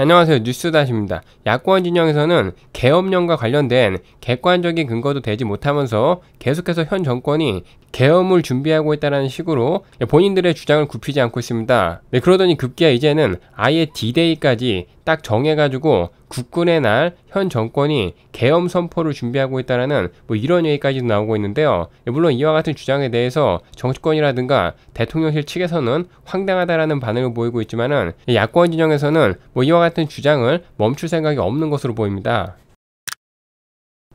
안녕하세요. 뉴스다시입니다. 야권 진영에서는 계엄령과 관련된 객관적인 근거도 되지 못하면서 계속해서 현 정권이 계엄을 준비하고 있다는 식으로 본인들의 주장을 굽히지 않고 있습니다. 네, 그러더니 급기야 이제는 아예 디데이까지 딱 정해가지고 국군의 날 현 정권이 계엄 선포를 준비하고 있다라는 뭐 이런 얘기까지 도 나오고 있는데요. 물론 이와 같은 주장에 대해서 정치권이라든가 대통령실 측에서는 황당하다라는 반응을 보이고 있지만은 야권 진영에서는 뭐 이와 같은 주장을 멈출 생각이 없는 것으로 보입니다.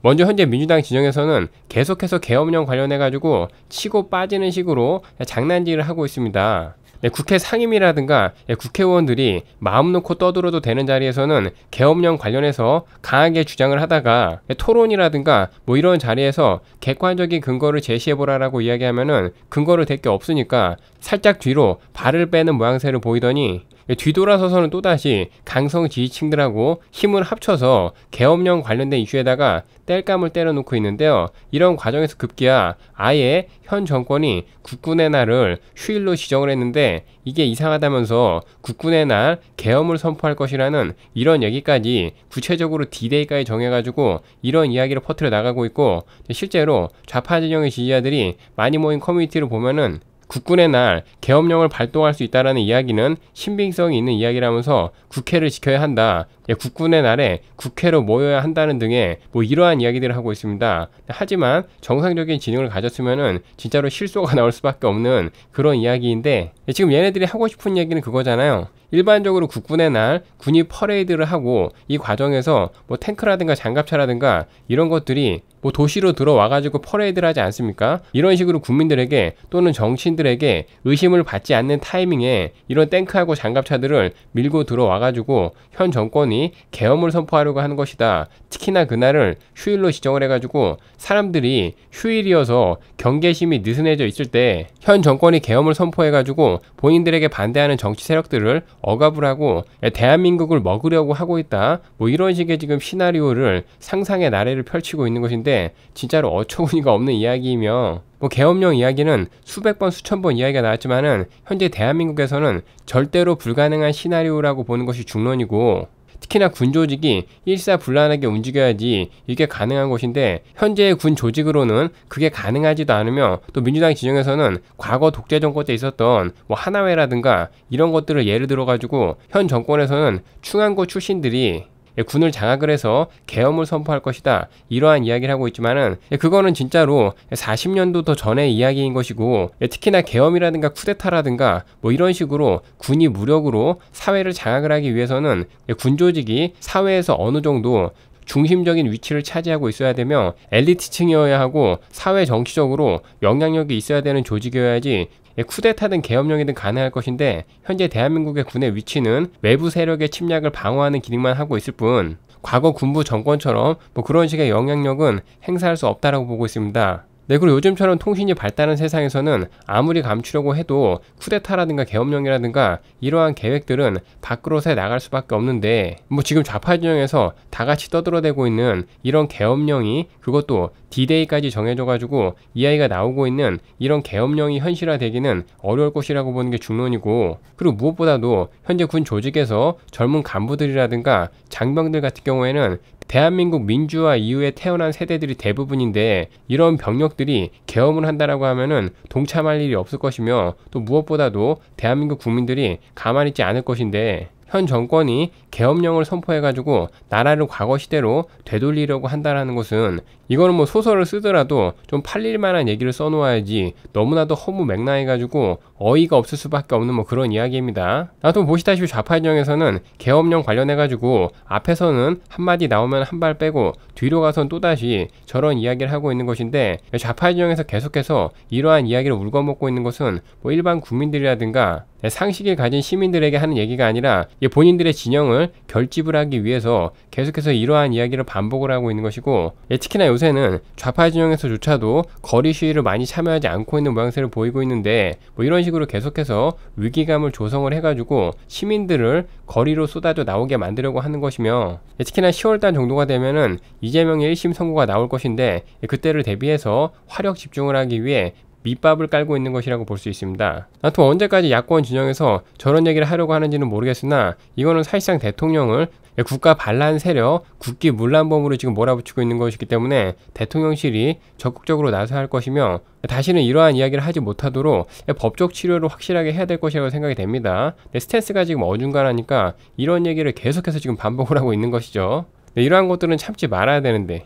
먼저 현재 민주당 진영에서는 계속해서 계엄령 관련해 가지고 치고 빠지는 식으로 장난질을 하고 있습니다. 네, 국회 상임이라든가 예, 국회의원들이 마음 놓고 떠들어도 되는 자리에서는 개업령 관련해서 강하게 주장을 하다가 예, 토론이라든가 뭐 이런 자리에서 객관적인 근거를 제시해보라라고 이야기하면은 근거를 댈게 없으니까 살짝 뒤로 발을 빼는 모양새를 보이더니 예, 뒤돌아서서는 또다시 강성 지지층들하고 힘을 합쳐서 개업령 관련된 이슈에다가 뗄감을 때려놓고 있는데요. 이런 과정에서 급기야 아예 현 정권이 국군의 날을 휴일로 지정을 했는데 이게 이상하다면서 국군의 날 개엄을 선포할 것이라는 이런 얘기까지 구체적으로 디데이까지 정해가지고 이런 이야기를 퍼트려 나가고 있고 실제로 좌파 진영의 지지자들이 많이 모인 커뮤니티를 보면은 국군의 날 계엄령을 발동할 수 있다라는 이야기는 신빙성이 있는 이야기라면서 국회를 지켜야 한다. 예, 국군의 날에 국회로 모여야 한다는 등의 뭐 이러한 이야기들을 하고 있습니다. 하지만 정상적인 진흥을 가졌으면은 진짜로 실소가 나올 수밖에 없는 그런 이야기인데 예, 지금 얘네들이 하고 싶은 얘기는 그거잖아요. 일반적으로 국군의 날 군이 퍼레이드를 하고 이 과정에서 뭐 탱크라든가 장갑차라든가 이런 것들이 뭐 도시로 들어와 가지고 퍼레이드를 하지 않습니까? 이런 식으로 국민들에게 또는 정치인들에게 의심을 받지 않는 타이밍에 이런 탱크하고 장갑차들을 밀고 들어와 가지고 현 정권이 계엄을 선포하려고 하는 것이다. 특히나 그날을 휴일로 지정을 해 가지고 사람들이 휴일이어서 경계심이 느슨해져 있을 때 현 정권이 계엄을 선포해 가지고 본인들에게 반대하는 정치 세력들을 억압을 하고 대한민국을 먹으려고 하고 있다. 뭐 이런 식의 지금 시나리오를 상상의 나래를 펼치고 있는 것인데 진짜로 어처구니가 없는 이야기이며 뭐 계엄령 이야기는 수백 번 수천 번 이야기가 나왔지만은 현재 대한민국에서는 절대로 불가능한 시나리오라고 보는 것이 중론이고 특히나 군 조직이 일사불란하게 움직여야지 이게 가능한 것인데 현재의 군 조직으로는 그게 가능하지도 않으며 또 민주당 진영에서는 과거 독재 정권 때 있었던 뭐 하나회라든가 이런 것들을 예를 들어 가지고 현 정권에서는 충안고 출신들이 예, 군을 장악을 해서 계엄을 선포할 것이다. 이러한 이야기를 하고 있지만은 예, 그거는 진짜로 40년도 더 전의 이야기인 것이고 예, 특히나 계엄이라든가 쿠데타라든가 뭐 이런 식으로 군이 무력으로 사회를 장악을 하기 위해서는 군 조직이 사회에서 어느 정도 중심적인 위치를 차지하고 있어야 되며 엘리트층이어야 하고 사회 정치적으로 영향력이 있어야 되는 조직이어야지 예, 쿠데타든 계엄령이든 가능할 것인데 현재 대한민국의 군의 위치는 외부 세력의 침략을 방어하는 기능만 하고 있을 뿐 과거 군부 정권처럼 뭐 그런 식의 영향력은 행사할 수 없다라고 보고 있습니다. 네, 그리고 요즘처럼 통신이 발달한 세상에서는 아무리 감추려고 해도 쿠데타라든가 계엄령이라든가 이러한 계획들은 밖으로서 나갈 수밖에 없는데 뭐 지금 좌파 진영에서 다 같이 떠들어대고 있는 이런 계엄령이 그것도 디데이까지 정해져가지고 이아이가 나오고 있는 이런 계엄령이 현실화되기는 어려울 것이라고 보는 게 중론이고 그리고 무엇보다도 현재 군 조직에서 젊은 간부들이라든가 장병들 같은 경우에는 대한민국 민주화 이후에 태어난 세대들이 대부분인데 이런 병력들이 계엄을 한다라고 하면은 동참할 일이 없을 것이며 또 무엇보다도 대한민국 국민들이 가만히 있지 않을 것인데 현 정권이 계엄령을 선포해가지고 나라를 과거 시대로 되돌리려고 한다라는 것은 이거는 뭐 소설을 쓰더라도 좀 팔릴만한 얘기를 써놓아야지 너무나도 허무 맹랑해가지고 어이가 없을 수밖에 없는 뭐 그런 이야기입니다. 나도 보시다시피 좌파진형에서는 계엄령 관련해가지고 앞에서는 한마디 나오면 한 발 빼고 뒤로 가선 또다시 저런 이야기를 하고 있는 것인데 좌파진형에서 계속해서 이러한 이야기를 울거먹고 있는 것은 뭐 일반 국민들이라든가 네, 상식을 가진 시민들에게 하는 얘기가 아니라 본인들의 진영을 결집을 하기 위해서 계속해서 이러한 이야기를 반복을 하고 있는 것이고 예, 특히나 요새는 좌파 진영에서조차도 거리 시위를 많이 참여하지 않고 있는 모양새를 보이고 있는데 뭐 이런 식으로 계속해서 위기감을 조성을 해가지고 시민들을 거리로 쏟아져 나오게 만들려고 하는 것이며 예, 특히나 10월달 정도가 되면은 이재명의 1심 선고가 나올 것인데 예, 그때를 대비해서 화력 집중을 하기 위해 밑밥을 깔고 있는 것이라고 볼 수 있습니다. 아무튼 언제까지 야권 진영에서 저런 얘기를 하려고 하는지는 모르겠으나 이거는 사실상 대통령을 국가 반란 세력, 국기 물란범으로 지금 몰아붙이고 있는 것이기 때문에 대통령실이 적극적으로 나서야 할 것이며 다시는 이러한 이야기를 하지 못하도록 법적 치료를 확실하게 해야 될 것이라고 생각이 됩니다. 스탠스가 지금 어중간하니까 이런 얘기를 계속해서 지금 반복을 하고 있는 것이죠. 네, 이러한 것들은 참지 말아야 되는데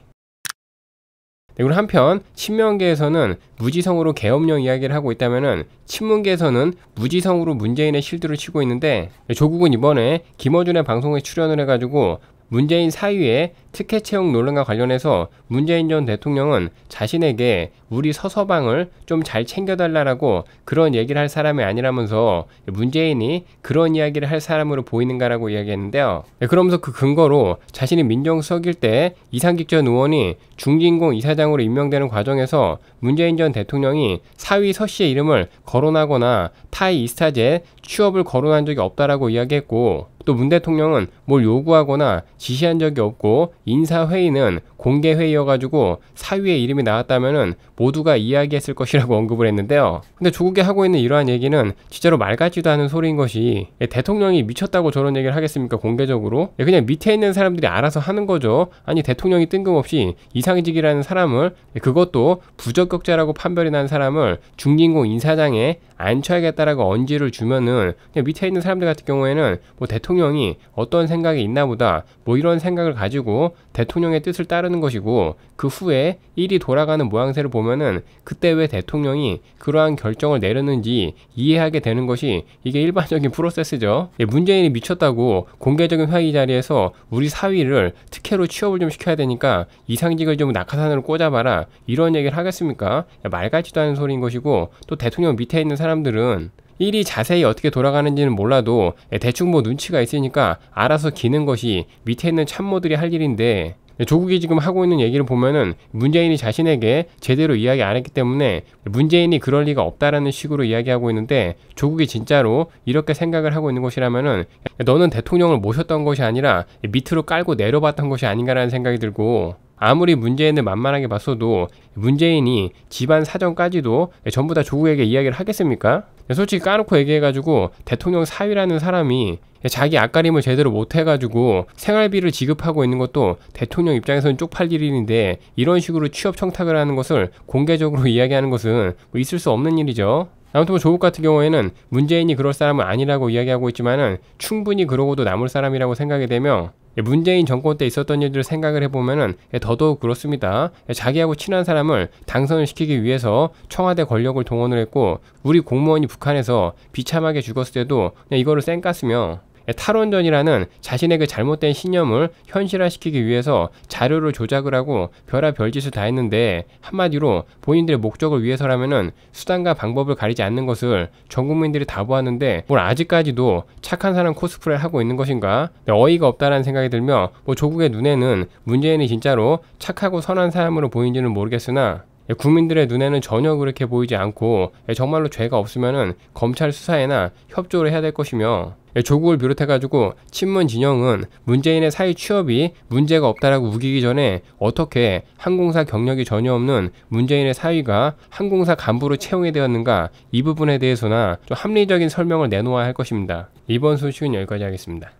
네, 그리고 한편 친명계에서는 무지성으로 계엄령 이야기를 하고 있다면 친문계에서는 무지성으로 문재인의 실드를 치고 있는데 네, 조국은 이번에 김어준의 방송에 출연을 해가지고 문재인 사위의 특혜 채용 논란과 관련해서 문재인 전 대통령은 자신에게 우리 서서방을 좀 잘 챙겨달라라고 그런 얘기를 할 사람이 아니라면서 문재인이 그런 이야기를 할 사람으로 보이는가라고 이야기했는데요. 네, 그러면서 그 근거로 자신이 민정수석일 때 이상직 전 의원이 중진공 이사장으로 임명되는 과정에서 문재인 전 대통령이 사위 서 씨의 이름을 거론하거나 타이 이스타제 취업을 거론한 적이 없다라고 이야기했고 또문 대통령은 뭘 요구하거나 지시한 적이 없고 인사회의는 공개회의여가지고 사위의 이름이 나왔다면 모두가 이야기했을 것이라고 언급을 했는데요. 근데 조국이 하고 있는 이러한 얘기는 진짜로 말 같지도 않은 소리인 것이 예, 대통령이 미쳤다고 저런 얘기를 하겠습니까 공개적으로? 예, 그냥 밑에 있는 사람들이 알아서 하는 거죠. 아니 대통령이 뜬금없이 이상직이라는 사람을 예, 그것도 부적격자라고 판별이 난 사람을 중진공 인사장에 앉혀야겠다라고 언지를 주면은 그냥 밑에 있는 사람들 같은 경우에는 뭐 대통령 대통령이 어떤 생각이 있나 보다 뭐 이런 생각을 가지고 대통령의 뜻을 따르는 것이고 그 후에 일이 돌아가는 모양새를 보면은 그때 왜 대통령이 그러한 결정을 내렸는지 이해하게 되는 것이 이게 일반적인 프로세스죠. 예, 문재인이 미쳤다고 공개적인 회의 자리에서 우리 사위를 특혜로 취업을 좀 시켜야 되니까 이상직을 좀 낙하산으로 꽂아봐라 이런 얘기를 하겠습니까? 예, 말 같지도 않은 소리인 것이고 또 대통령 밑에 있는 사람들은 일이 자세히 어떻게 돌아가는지는 몰라도 예, 대충 뭐 눈치가 있으니까 알아서 기는 것이 밑에 있는 참모들이 할 일인데 예, 조국이 지금 하고 있는 얘기를 보면은 문재인이 자신에게 제대로 이야기 안 했기 때문에 문재인이 그럴 리가 없다라는 식으로 이야기하고 있는데 조국이 진짜로 이렇게 생각을 하고 있는 것이라면은 예, 너는 대통령을 모셨던 것이 아니라 밑으로 깔고 내려봤던 것이 아닌가라는 생각이 들고 아무리 문재인을 만만하게 봤어도 문재인이 집안 사정까지도 전부 다 조국에게 이야기를 하겠습니까? 솔직히 까놓고 얘기해가지고 대통령 사위라는 사람이 자기 앞가림을 제대로 못해가지고 생활비를 지급하고 있는 것도 대통령 입장에서는 쪽팔릴 일인데 이런 식으로 취업 청탁을 하는 것을 공개적으로 이야기하는 것은 뭐 있을 수 없는 일이죠. 아무튼 뭐 조국 같은 경우에는 문재인이 그럴 사람은 아니라고 이야기하고 있지만은 충분히 그러고도 남을 사람이라고 생각이 되며 예, 문재인 정권 때 있었던 일들을 생각을 해보면은 예, 더더욱 그렇습니다. 예, 자기하고 친한 사람을 당선을 시키기 위해서 청와대 권력을 동원을 했고 우리 공무원이 북한에서 비참하게 죽었을 때도 이거를 쌩까스며 탈원전이라는 자신의 그 잘못된 신념을 현실화시키기 위해서 자료를 조작을 하고 별아 별짓을 다 했는데 한마디로 본인들의 목적을 위해서라면 수단과 방법을 가리지 않는 것을 전 국민들이 다 보았는데 뭘 아직까지도 착한 사람 코스프레를 하고 있는 것인가 네, 어이가 없다라는 생각이 들며 뭐 조국의 눈에는 문재인이 진짜로 착하고 선한 사람으로 보인지는 모르겠으나 국민들의 눈에는 전혀 그렇게 보이지 않고 예, 정말로 죄가 없으면 검찰 수사에나 협조를 해야 될 것이며 예, 조국을 비롯해가지고 친문 진영은 문재인의 사회 취업이 문제가 없다라고 우기기 전에 어떻게 항공사 경력이 전혀 없는 문재인의 사위가 항공사 간부로 채용이 되었는가 이 부분에 대해서나 좀 합리적인 설명을 내놓아야 할 것입니다. 이번 소식은 여기까지 하겠습니다.